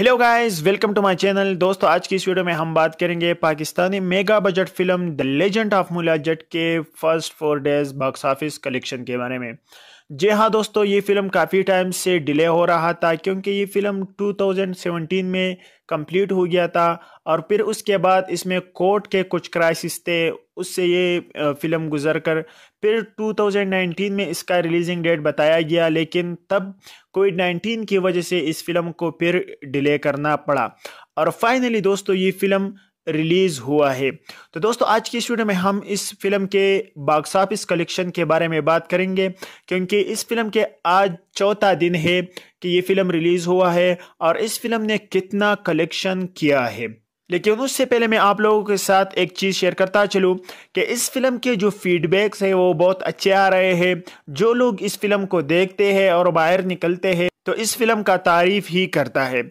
hello guys welcome to my channel दोस्तों आज की इस वीडियो में हम बात करेंगे Pakistani mega budget film the legend of Maula Jatt के first four days box office collection के बारे में जी हाँ दोस्तों ये फिल्म काफ़ी टाइम से डिले हो रहा था क्योंकि ये फिल्म 2017 में कंप्लीट हो गया था और फिर उसके बाद इसमें कोर्ट के कुछ क्राइसिस थे उससे ये फिल्म गुजर कर फिर 2019 में इसका रिलीजिंग डेट बताया गया लेकिन तब कोविड 19 की वजह से इस फिल्म को फिर डिले करना पड़ा और फाइनली दोस्तों ये फिल्म रिलीज़ हुआ है तो दोस्तों आज की इस वीडियो में हम इस फिल्म के बॉक्स ऑफिस कलेक्शन के बारे में बात करेंगे क्योंकि इस फिल्म के आज चौथा दिन है कि ये फिल्म रिलीज़ हुआ है और इस फिल्म ने कितना कलेक्शन किया है लेकिन उससे पहले मैं आप लोगों के साथ एक चीज़ शेयर करता चलूँ कि इस फिल्म के जो फीडबैक्स है वो बहुत अच्छे आ रहे हैं जो लोग इस फिल्म को देखते हैं और बाहर निकलते हैं तो इस फिल्म का तारीफ ही करता है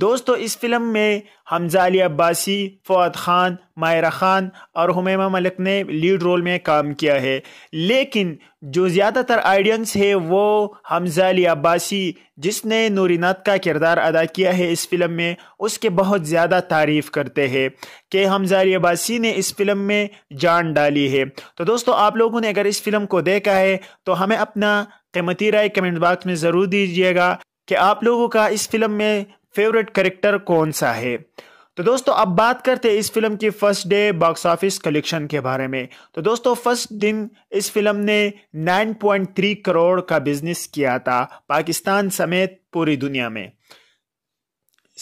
दोस्तों इस फिल्म में हमजा अली अब्बासी फौद ख़ान मायरा ख़ान और हुमेमा मलिक ने लीड रोल में काम किया है लेकिन जो ज़्यादातर आइडियंस है वो हमजा अली अब्बासी जिसने नूरीनाथ का किरदार अदा किया है इस फिल्म में उसके बहुत ज़्यादा तारीफ़ करते हैं कि हमजा अली अब्बासी ने इस फिल्म में जान डाली है तो दोस्तों आप लोगों ने अगर इस फिल्म को देखा है तो हमें अपना कीमती राय कमेंट बॉक्स में ज़रूर दीजिएगा कि आप लोगों का इस फिल्म में फेवरेट करेक्टर कौन सा है तो दोस्तों अब बात करते हैं इस फिल्म की first day box office collection के बारे में तो दोस्तों फर्स्ट दिन इस फिल्म ने 9.3 करोड़ का बिजनेस किया था पाकिस्तान समेत पूरी दुनिया में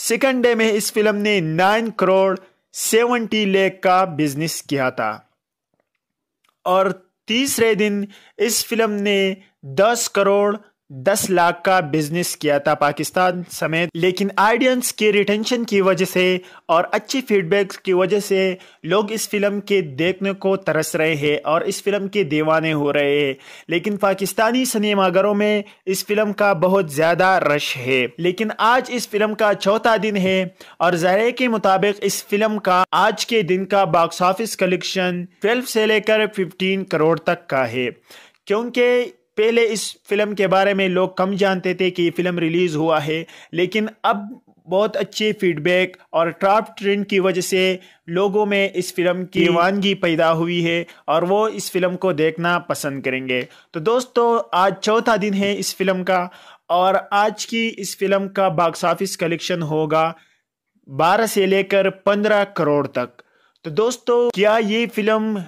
सेकंड डे में इस फिल्म ने 9 करोड़ 70 लेख का बिजनेस किया था और तीसरे दिन इस फिल्म ने दस करोड़ दस लाख का बिजनेस किया था पाकिस्तान समेत लेकिन ऑडियंस के रिटेंशन की वजह से और अच्छी फीडबैक की वजह से लोग इस फिल्म के देखने को तरस रहे हैं और इस फिल्म के दीवाने हो रहे हैं लेकिन पाकिस्तानी सिनेमाघरों में इस फिल्म का बहुत ज़्यादा रश है लेकिन आज इस फिल्म का चौथा दिन है और जहर के मुताबिक इस फिल्म का आज के दिन का बॉक्स ऑफिस कलेक्शन ट्वेल्व से लेकर फिफ्टीन करोड़ तक का है क्योंकि पहले इस फिल्म के बारे में लोग कम जानते थे कि ये फिल्म रिलीज़ हुआ है लेकिन अब बहुत अच्छे फीडबैक और टॉप ट्रेंड की वजह से लोगों में इस फिल्म की वानगी पैदा हुई है और वो इस फिल्म को देखना पसंद करेंगे तो दोस्तों आज चौथा दिन है इस फिल्म का और आज की इस फिल्म का बॉक्स ऑफिस कलेक्शन होगा बारह से लेकर पंद्रह करोड़ तक तो दोस्तों क्या ये फिल्म